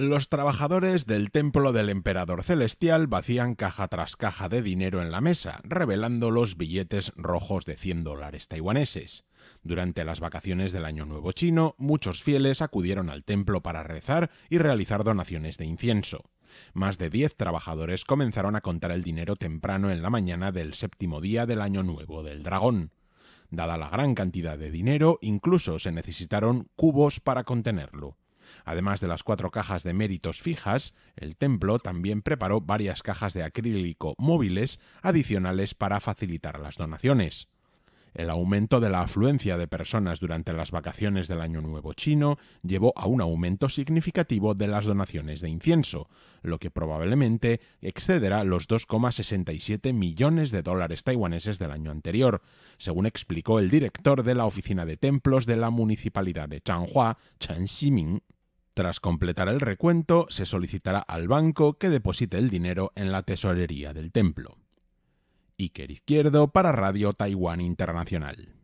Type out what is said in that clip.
Los trabajadores del templo del emperador celestial vacían caja tras caja de dinero en la mesa, revelando los billetes rojos de 100 dólares taiwaneses. Durante las vacaciones del Año Nuevo chino, muchos fieles acudieron al templo para rezar y realizar donaciones de incienso. Más de 10 trabajadores comenzaron a contar el dinero temprano en la mañana del séptimo día del Año Nuevo del Dragón. Dada la gran cantidad de dinero, incluso se necesitaron cubos para contenerlo. Además de las cuatro cajas de méritos fijas, el templo también preparó varias cajas de acrílico móviles adicionales para facilitar las donaciones. El aumento de la afluencia de personas durante las vacaciones del Año Nuevo chino llevó a un aumento significativo de las donaciones de incienso, lo que probablemente excederá los 2,67 millones de dólares taiwaneses del año anterior, según explicó el director de la Oficina de Templos de la Municipalidad de Changhua, Chen Ximing. Tras completar el recuento, se solicitará al banco que deposite el dinero en la tesorería del templo. Iker Izquierdo para Radio Taiwán Internacional.